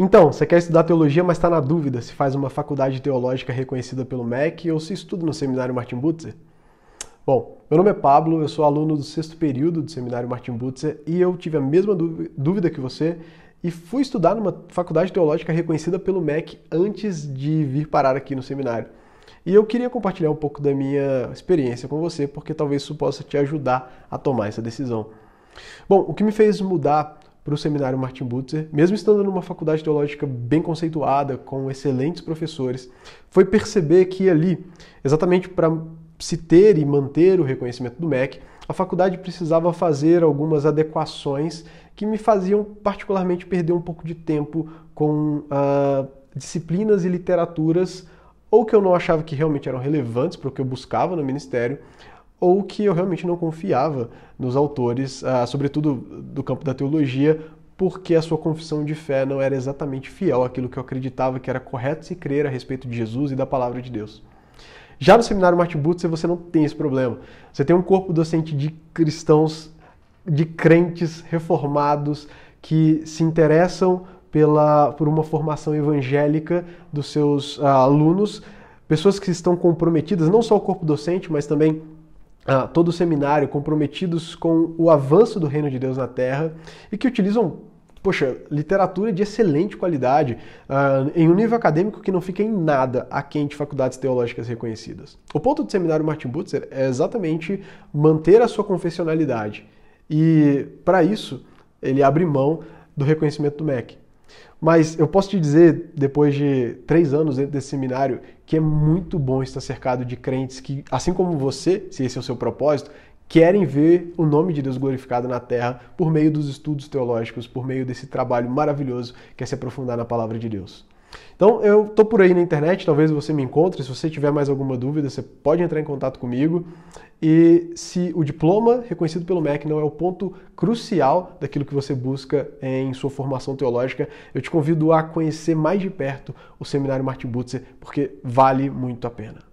Então, você quer estudar teologia, mas está na dúvida se faz uma faculdade teológica reconhecida pelo MEC ou se estuda no Seminário Martin Butzer? Bom, meu nome é Pablo, eu sou aluno do sexto período do Seminário Martin Butzer e eu tive a mesma dúvida que você e fui estudar numa faculdade teológica reconhecida pelo MEC antes de vir parar aqui no seminário. E eu queria compartilhar um pouco da minha experiência com você, porque talvez isso possa te ajudar a tomar essa decisão. Bom, o que me fez mudar para o seminário Martin Butzer, mesmo estando numa faculdade teológica bem conceituada, com excelentes professores, foi perceber que ali, exatamente para se ter e manter o reconhecimento do MEC, a faculdade precisava fazer algumas adequações que me faziam particularmente perder um pouco de tempo com uh, disciplinas e literaturas ou que eu não achava que realmente eram relevantes para o que eu buscava no ministério, ou que eu realmente não confiava nos autores, ah, sobretudo do campo da teologia, porque a sua confissão de fé não era exatamente fiel àquilo que eu acreditava que era correto se crer a respeito de Jesus e da palavra de Deus. Já no seminário Martin Butzer você não tem esse problema. Você tem um corpo docente de cristãos, de crentes reformados que se interessam pela, por uma formação evangélica dos seus ah, alunos, pessoas que estão comprometidas não só o corpo docente, mas também Uh, todo o seminário comprometidos com o avanço do reino de Deus na Terra e que utilizam, poxa, literatura de excelente qualidade uh, em um nível acadêmico que não fica em nada aquém de faculdades teológicas reconhecidas. O ponto do seminário Martin Butzer é exatamente manter a sua confessionalidade e, para isso, ele abre mão do reconhecimento do MEC. Mas eu posso te dizer, depois de três anos dentro desse seminário, que é muito bom estar cercado de crentes que, assim como você, se esse é o seu propósito, querem ver o nome de Deus glorificado na terra por meio dos estudos teológicos, por meio desse trabalho maravilhoso que é se aprofundar na palavra de Deus. Então eu estou por aí na internet, talvez você me encontre. Se você tiver mais alguma dúvida, você pode entrar em contato comigo. E se o diploma reconhecido pelo MEC não é o ponto crucial daquilo que você busca em sua formação teológica, eu te convido a conhecer mais de perto o seminário Martin Butzer, porque vale muito a pena.